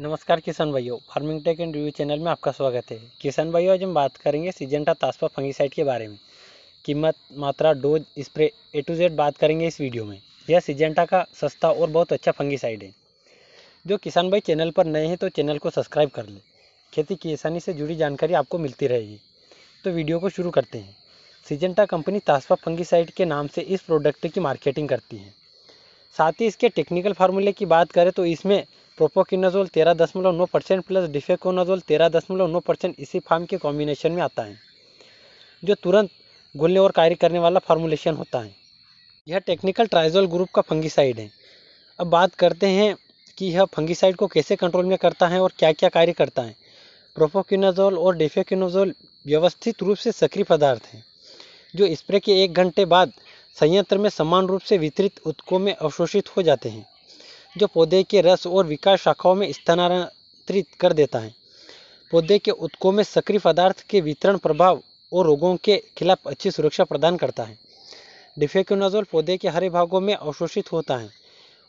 नमस्कार किसान भाइयों farming tech and review channel में आपका स्वागत है किसान भाइयों आज हम बात करेंगे सीजेंटा तास्पा फंगीसाइड के बारे में कीमत मात्रा dose spray A to Z बात करेंगे इस वीडियो में यह सीजेंटा का सस्ता और बहुत अच्छा फंगीसाइड है जो किसान भाई चैनल पर नए हैं तो चैनल को सब्सक्राइब कर लें खेती किसानी से जुड़ी जानकारी आपको मिलती रहेगी तो वीडियो को शुरू करते हैं सीजेंटा कंपनी तास्पा फंगीसाइड के नाम से इस प्रोडक्ट की मार्केटिंग करती है साथ ही इसके टेक्निकल फार्मूले की बात करें तो इसमें प्रोपोकिनाजोल तेरह दशमलव नौ परसेंट प्लस डिफेकोनाजोल तेरह दशमलव नौ परसेंट इसी फार्म के कॉम्बिनेशन में आता है जो तुरंत घुलने और कार्य करने वाला फार्मूलेशन होता है यह टेक्निकल ट्राइजोल ग्रुप का फंगिसाइड है अब बात करते हैं कि यह फंगिसाइड को कैसे कंट्रोल में करता है और क्या क्या कार्य करता है प्रोपोकिनोजोल और डिफेकिनोजोल व्यवस्थित रूप से सक्रिय पदार्थ हैं जो स्प्रे के एक घंटे बाद संयंत्र में समान रूप से वितरित उत्कों में अवशोषित हो जाते हैं जो पौधे के रस और विकास शाखाओं में स्थानांतरित कर देता है पौधे के उत्कों में सक्रिय पदार्थ के वितरण प्रभाव और रोगों के खिलाफ अच्छी सुरक्षा प्रदान करता है डिफेक्नाजोल पौधे के हरे भागों में अवशोषित होता है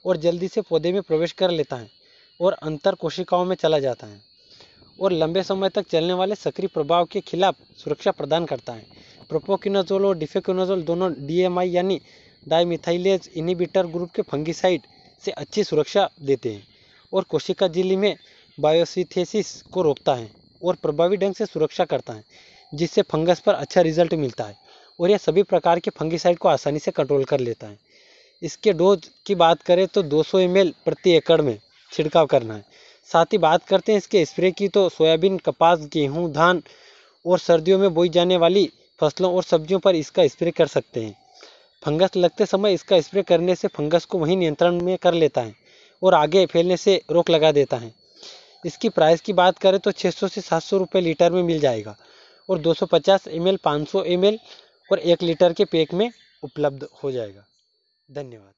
और जल्दी से पौधे में प्रवेश कर लेता है और अंतर कोशिकाओं में चला जाता है और लंबे समय तक चलने वाले सक्रिय प्रभाव के खिलाफ सुरक्षा प्रदान करता है प्रोपोकिनाजोल और डिफेक्नाजोल दोनों डीएमआई यानी डाईमिथाइलेज इनिबिटर ग्रुप के फंगिसाइड से अच्छी सुरक्षा देते हैं और कोशिका झिल्ली में बायोसिथेसिस को रोकता है और प्रभावी ढंग से सुरक्षा करता है जिससे फंगस पर अच्छा रिजल्ट मिलता है और यह सभी प्रकार के फंगिसाइड को आसानी से कंट्रोल कर लेता है इसके डोज की बात करें तो 200 सौ प्रति एकड़ में छिड़काव करना है साथ ही बात करते हैं इसके स्प्रे की तो सोयाबीन कपास गेहूँ धान और सर्दियों में बोई जाने वाली फसलों और सब्जियों पर इसका स्प्रे कर सकते हैं फंगस लगते समय इसका स्प्रे करने से फंगस को वहीं नियंत्रण में कर लेता है और आगे फैलने से रोक लगा देता है इसकी प्राइस की बात करें तो 600 से 700 रुपये लीटर में मिल जाएगा और 250 सौ 500 ml और एक लीटर के पैक में उपलब्ध हो जाएगा धन्यवाद